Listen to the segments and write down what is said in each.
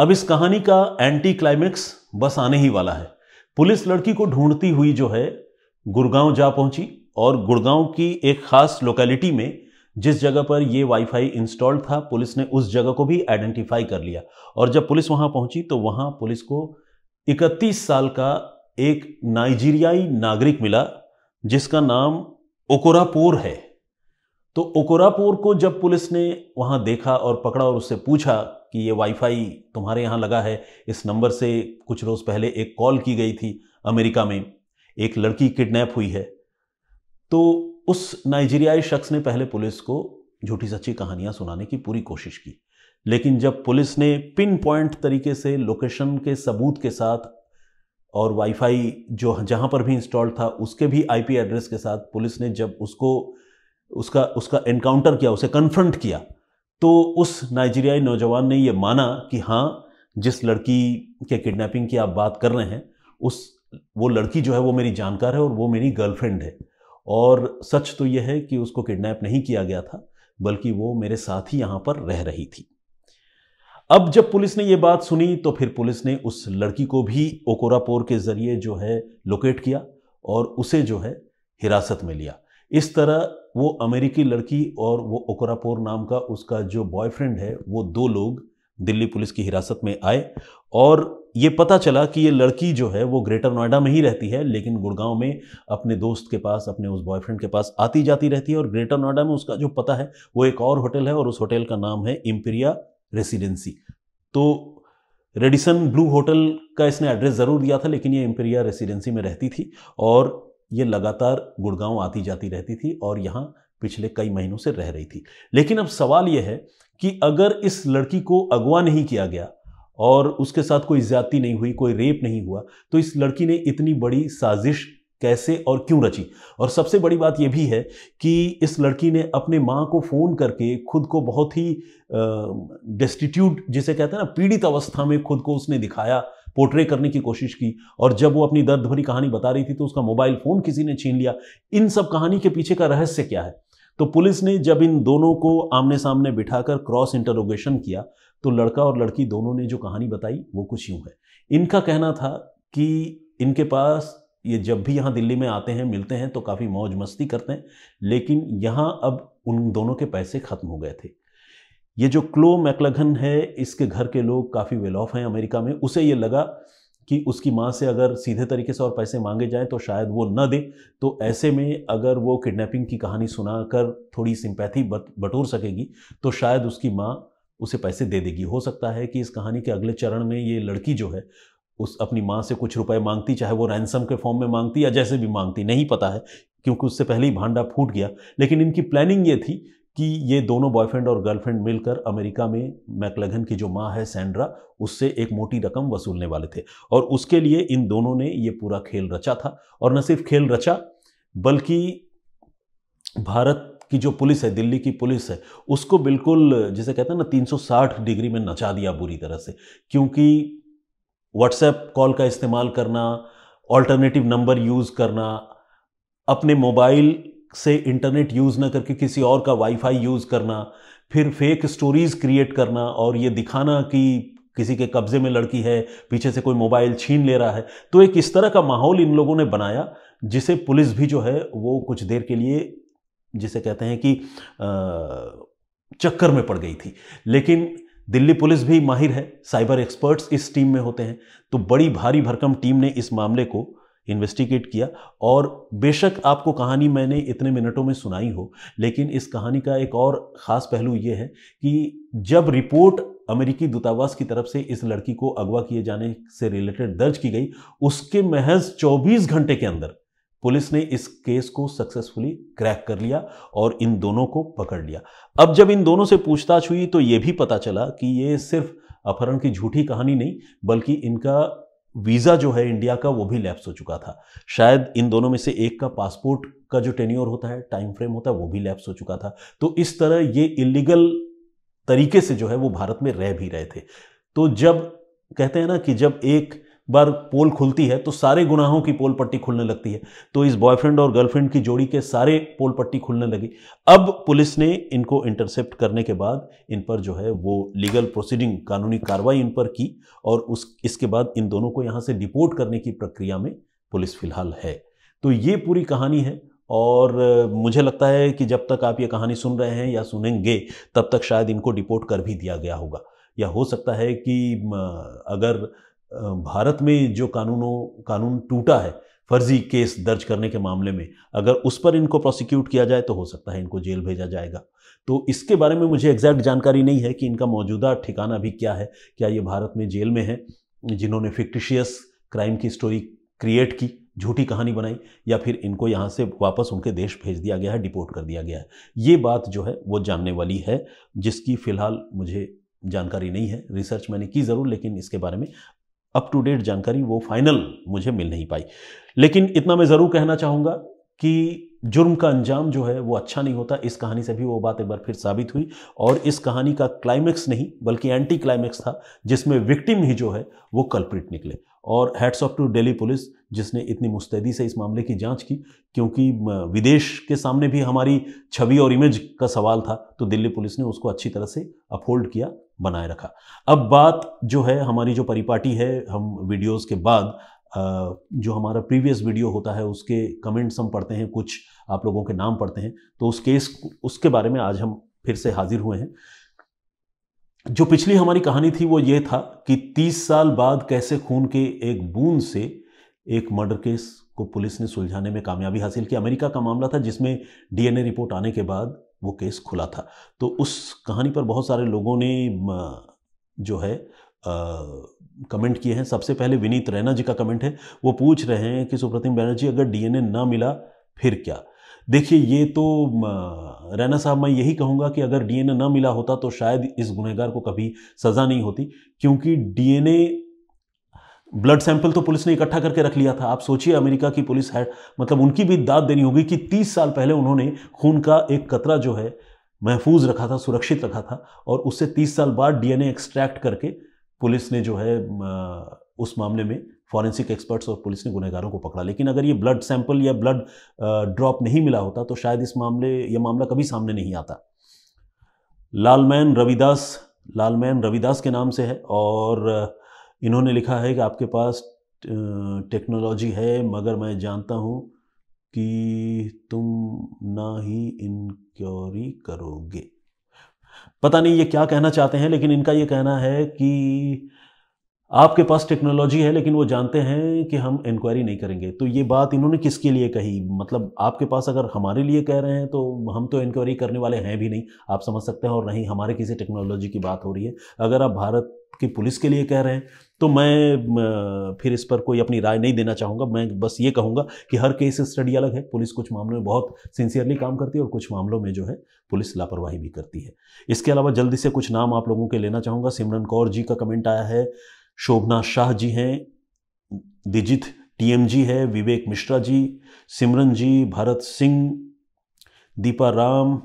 अब इस कहानी का एंटी क्लाइमेक्स बस आने ही वाला है पुलिस लड़की को ढूंढती हुई जो है गुड़गांव जा पहुंची और गुड़गांव की एक खास लोकेलिटी में जिस जगह पर यह वाईफाई इंस्टॉल था पुलिस ने उस जगह को भी आइडेंटिफाई कर लिया और जब पुलिस वहां पहुंची तो वहां पुलिस को 31 साल का एक नाइजीरियाई नागरिक मिला जिसका नाम ओकोरापोर है तो ओकोरापोर को जब पुलिस ने वहां देखा और पकड़ा और उससे पूछा कि ये वाईफाई तुम्हारे यहाँ लगा है इस नंबर से कुछ रोज़ पहले एक कॉल की गई थी अमेरिका में एक लड़की किडनैप हुई है तो उस नाइजीरियाई शख्स ने पहले पुलिस को झूठी सच्ची कहानियाँ सुनाने की पूरी कोशिश की लेकिन जब पुलिस ने पिन पॉइंट तरीके से लोकेशन के सबूत के साथ और वाईफाई जो जहाँ पर भी इंस्टॉल था उसके भी आईपी एड्रेस के साथ पुलिस ने जब उसको उसका उसका एनकाउंटर किया उसे कन्फ्रंट किया तो उस नाइजीरियाई नौजवान ने यह माना कि हाँ जिस लड़की के किडनैपिंग की आप बात कर रहे हैं उस वो लड़की जो है वो मेरी जानकार है और वो मेरी गर्लफ्रेंड है और सच तो यह है कि उसको किडनैप नहीं किया गया था बल्कि वो मेरे साथ ही यहाँ पर रह रही थी अब जब पुलिस ने ये बात सुनी तो फिर पुलिस ने उस लड़की को भी ओकोरापोर के ज़रिए जो है लोकेट किया और उसे जो है हिरासत में लिया इस तरह वो अमेरिकी लड़की और वो ओकरापोर नाम का उसका जो बॉयफ्रेंड है वो दो लोग दिल्ली पुलिस की हिरासत में आए और ये पता चला कि ये लड़की जो है वो ग्रेटर नोएडा में ही रहती है लेकिन गुड़गांव में अपने दोस्त के पास अपने उस बॉयफ्रेंड के पास आती जाती रहती है और ग्रेटर नोएडा में उसका जो पता है वो एक और होटल है और उस होटल का नाम है इम्पीरिया रेसिडेंसी तो रेडिसन ब्लू होटल का इसने एड्रेस ज़रूर दिया था लेकिन ये इम्पीरिया रेसिडेंसी में रहती थी और ये लगातार गुड़गांव आती जाती रहती थी और यहाँ पिछले कई महीनों से रह रही थी लेकिन अब सवाल यह है कि अगर इस लड़की को अगवा नहीं किया गया और उसके साथ कोई ज्यादती नहीं हुई कोई रेप नहीं हुआ तो इस लड़की ने इतनी बड़ी साजिश कैसे और क्यों रची और सबसे बड़ी बात यह भी है कि इस लड़की ने अपने माँ को फ़ोन करके खुद को बहुत ही डेस्टिट्यूट जिसे कहते हैं ना पीड़ित अवस्था में खुद को उसने दिखाया पोर्ट्रे करने की कोशिश की और जब वो अपनी दर्द भरी कहानी बता रही थी तो उसका मोबाइल फ़ोन किसी ने छीन लिया इन सब कहानी के पीछे का रहस्य क्या है तो पुलिस ने जब इन दोनों को आमने सामने बिठाकर क्रॉस इंटरोगेशन किया तो लड़का और लड़की दोनों ने जो कहानी बताई वो कुछ यूँ है इनका कहना था कि इनके पास ये जब भी यहाँ दिल्ली में आते हैं मिलते हैं तो काफ़ी मौज मस्ती करते हैं लेकिन यहाँ अब उन दोनों के पैसे ख़त्म हो गए थे ये जो क्लो मैकलघन है इसके घर के लोग काफ़ी वेल ऑफ हैं अमेरिका में उसे ये लगा कि उसकी माँ से अगर सीधे तरीके से और पैसे मांगे जाएं तो शायद वो न दे तो ऐसे में अगर वो किडनैपिंग की कहानी सुनाकर थोड़ी सिंपैथी बट बटोर सकेगी तो शायद उसकी माँ उसे पैसे दे देगी हो सकता है कि इस कहानी के अगले चरण में ये लड़की जो है उस अपनी माँ से कुछ रुपए मांगती चाहे वो रैंसम के फॉर्म में मांगती या जैसे भी मांगती नहीं पता है क्योंकि उससे पहले ही भांडा फूट गया लेकिन इनकी प्लानिंग ये थी कि ये दोनों बॉयफ्रेंड और गर्लफ्रेंड मिलकर अमेरिका में मैकलगन की जो माँ है सैंड्रा उससे एक मोटी रकम वसूलने वाले थे और उसके लिए इन दोनों ने ये पूरा खेल रचा था और न सिर्फ खेल रचा बल्कि भारत की जो पुलिस है दिल्ली की पुलिस है उसको बिल्कुल जिसे कहते हैं ना 360 डिग्री में नचा दिया बुरी तरह से क्योंकि व्हाट्सएप कॉल का इस्तेमाल करना ऑल्टरनेटिव नंबर यूज़ करना अपने मोबाइल से इंटरनेट यूज़ ना करके किसी और का वाईफाई यूज़ करना फिर फेक स्टोरीज़ क्रिएट करना और ये दिखाना कि किसी के कब्ज़े में लड़की है पीछे से कोई मोबाइल छीन ले रहा है तो एक इस तरह का माहौल इन लोगों ने बनाया जिसे पुलिस भी जो है वो कुछ देर के लिए जिसे कहते हैं कि चक्कर में पड़ गई थी लेकिन दिल्ली पुलिस भी माहिर है साइबर एक्सपर्ट्स इस टीम में होते हैं तो बड़ी भारी भरकम टीम ने इस मामले को इन्वेस्टिगेट किया और बेशक आपको कहानी मैंने इतने मिनटों में सुनाई हो लेकिन इस कहानी का एक और ख़ास पहलू ये है कि जब रिपोर्ट अमेरिकी दूतावास की तरफ से इस लड़की को अगवा किए जाने से रिलेटेड दर्ज की गई उसके महज 24 घंटे के अंदर पुलिस ने इस केस को सक्सेसफुली क्रैक कर लिया और इन दोनों को पकड़ लिया अब जब इन दोनों से पूछताछ हुई तो ये भी पता चला कि ये सिर्फ अपहरण की झूठी कहानी नहीं बल्कि इनका वीज़ा जो है इंडिया का वो भी लैप्स हो चुका था शायद इन दोनों में से एक का पासपोर्ट का जो टेन्योर होता है टाइम फ्रेम होता है वो भी लैप्स हो चुका था तो इस तरह ये इलीगल तरीके से जो है वो भारत में रह भी रहे थे तो जब कहते हैं ना कि जब एक बार पोल खुलती है तो सारे गुनाहों की पोल पट्टी खुलने लगती है तो इस बॉयफ्रेंड और गर्लफ्रेंड की जोड़ी के सारे पोल पट्टी खुलने लगी अब पुलिस ने इनको इंटरसेप्ट करने के बाद इन पर जो है वो लीगल प्रोसीडिंग कानूनी कार्रवाई इन पर की और उस इसके बाद इन दोनों को यहाँ से डिपोर्ट करने की प्रक्रिया में पुलिस फिलहाल है तो ये पूरी कहानी है और मुझे लगता है कि जब तक आप ये कहानी सुन रहे हैं या सुनेंगे तब तक शायद इनको डिपोर्ट कर भी दिया गया होगा या हो सकता है कि अगर भारत में जो कानूनों कानून टूटा है फर्जी केस दर्ज करने के मामले में अगर उस पर इनको प्रोसिक्यूट किया जाए तो हो सकता है इनको जेल भेजा जाएगा तो इसके बारे में मुझे एग्जैक्ट जानकारी नहीं है कि इनका मौजूदा ठिकाना भी क्या है क्या ये भारत में जेल में है जिन्होंने फिक्टिशियस क्राइम की स्टोरी क्रिएट की झूठी कहानी बनाई या फिर इनको यहाँ से वापस उनके देश भेज दिया गया है डिपोर्ट कर दिया गया है ये बात जो है वो जानने वाली है जिसकी फ़िलहाल मुझे जानकारी नहीं है रिसर्च मैंने की ज़रूर लेकिन इसके बारे में अप टू डेट जानकारी वो फाइनल मुझे मिल नहीं पाई लेकिन इतना मैं ज़रूर कहना चाहूंगा कि जुर्म का अंजाम जो है वो अच्छा नहीं होता इस कहानी से भी वो बात एक बार फिर साबित हुई और इस कहानी का क्लाइमैक्स नहीं बल्कि एंटी क्लाइमैक्स था जिसमें विक्टिम ही जो है वो कल्प्रिट निकले और heads off to Delhi police जिसने इतनी मुस्तैदी से इस मामले की जांच की क्योंकि विदेश के सामने भी हमारी छवि और इमेज का सवाल था तो दिल्ली पुलिस ने उसको अच्छी तरह से अपहोल्ड किया बनाए रखा अब बात जो है हमारी जो परिपाटी है हम वीडियोस के बाद जो हमारा प्रीवियस वीडियो होता है उसके कमेंट्स हम पढ़ते हैं कुछ आप लोगों के नाम पढ़ते हैं तो उस केस उसके बारे में आज हम फिर से हाजिर हुए हैं जो पिछली हमारी कहानी थी वो ये था कि 30 साल बाद कैसे खून के एक बूंद से एक मर्डर केस को पुलिस ने सुलझाने में कामयाबी हासिल की अमेरिका का मामला था जिसमें डीएनए रिपोर्ट आने के बाद वो केस खुला था तो उस कहानी पर बहुत सारे लोगों ने जो है कमेंट किए हैं सबसे पहले विनीत रैना जी का कमेंट है वो पूछ रहे हैं कि सुप्रतिम बैनर्जी अगर डीएनए ना मिला फिर क्या देखिए ये तो रैना साहब मैं यही कहूँगा कि अगर डीएनए ना मिला होता तो शायद इस गुनहगार को कभी सज़ा नहीं होती क्योंकि डीएनए ब्लड सैंपल तो पुलिस ने इकट्ठा करके रख लिया था आप सोचिए अमेरिका की पुलिस है मतलब उनकी भी दाद देनी होगी कि 30 साल पहले उन्होंने खून का एक कतरा जो है महफूज रखा था सुरक्षित रखा था और उससे 30 साल बाद डीएनए एक्सट्रैक्ट करके पुलिस ने जो है उस मामले में फॉरेंसिक एक्सपर्ट्स और पुलिस ने गुनहगारों को पकड़ा लेकिन अगर ये ब्लड सैंपल या ब्लड ड्रॉप नहीं मिला होता तो शायद इस मामले यह मामला कभी सामने नहीं आता लालमैन रविदास लालमैन रविदास के नाम से है और इन्होंने लिखा है कि आपके पास टेक्नोलॉजी है मगर मैं जानता हूँ कि तुम ना ही इनक्योरी करोगे पता नहीं ये क्या कहना चाहते हैं लेकिन इनका ये कहना है कि आपके पास टेक्नोलॉजी है लेकिन वो जानते हैं कि हम इंक्वायरी नहीं करेंगे तो ये बात इन्होंने किसके लिए कही मतलब आपके पास अगर हमारे लिए कह रहे हैं तो हम तो इंक्वायरी करने वाले हैं भी नहीं आप समझ सकते हैं और नहीं हमारे किसी टेक्नोलॉजी की बात हो रही है अगर आप भारत की पुलिस के लिए कह रहे हैं तो मैं फिर इस पर कोई अपनी राय नहीं देना चाहूँगा मैं बस ये कहूँगा कि हर केस स्टडी अलग है पुलिस कुछ मामलों में बहुत सिंसियरली काम करती है और कुछ मामलों में जो है पुलिस लापरवाही भी करती है इसके अलावा जल्दी से कुछ नाम आप लोगों के लेना चाहूँगा सिमरन कौर जी का कमेंट आया है शोभना शाह जी हैं दिजित टीएम जी है विवेक मिश्रा जी सिमरन जी Bharat Singh Deepa Ram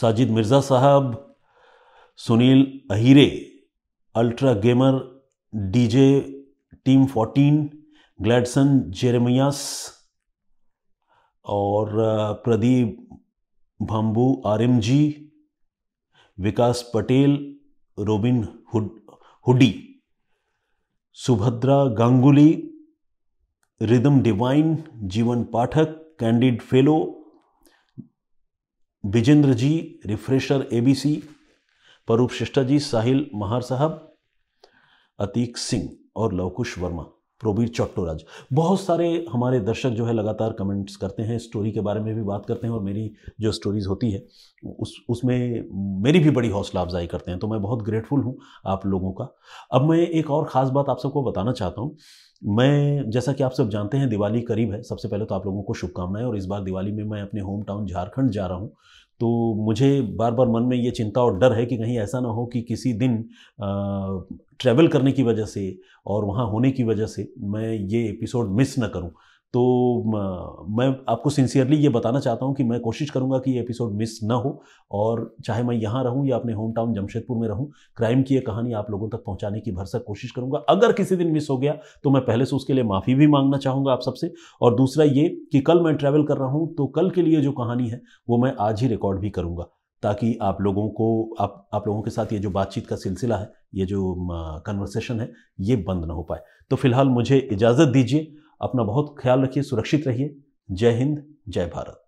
Sajid Mirza sahab Sunil Ahire ultra gamer DJ team 14 Gladson Jeremias और Pradeep Bhambu ji Vikas Patel Robin Hood hoodie Subhadra Ganguly rhythm divine Jeevan Pathak candid fellow Vijendra ji refresher ABC परूप श्रेष्ठा जी साहिल महार साहब अतीक सिंह और लवकुश वर्मा प्रोबीर चट्टोराज बहुत सारे हमारे दर्शक जो है लगातार कमेंट्स करते हैं स्टोरी के बारे में भी बात करते हैं और मेरी जो स्टोरीज़ होती है उस उसमें मेरी भी बड़ी हौसला अफजाई करते हैं तो मैं बहुत ग्रेटफुल हूँ आप लोगों का अब मैं एक और ख़ास बात आप सबको बताना चाहता हूँ मैं जैसा कि आप सब जानते हैं दिवाली करीब है सबसे पहले तो आप लोगों को शुभकामनाएं और इस बार दिवाली में मैं अपने होम टाउन झारखंड जा रहा हूँ तो मुझे बार बार मन में ये चिंता और डर है कि कहीं ऐसा ना हो कि किसी दिन ट्रैवल करने की वजह से और वहाँ होने की वजह से मैं ये एपिसोड मिस ना करूँ तो मैं आपको सिंसियरली ये बताना चाहता हूँ कि मैं कोशिश करूँगा कि ये एपिसोड मिस ना हो और चाहे मैं यहाँ रहूँ या अपने होम टाउन जमशेदपुर में रहूँ क्राइम की ये कहानी आप लोगों तक पहुँचाने की भरसक कोशिश करूँगा अगर किसी दिन मिस हो गया तो मैं पहले से उसके लिए माफ़ी भी मांगना चाहूँगा आप सबसे और दूसरा ये कि कल मैं ट्रैवल कर रहा हूँ तो कल के लिए जो कहानी है वो मैं आज ही रिकॉर्ड भी करूँगा ताकि आप लोगों को आप आप लोगों के साथ ये जो बातचीत का सिलसिला है ये जो कन्वर्सेशन है ये बंद ना हो पाए तो फिलहाल मुझे इजाज़त दीजिए अपना बहुत ख्याल रखिए सुरक्षित रहिए जय हिंद जय भारत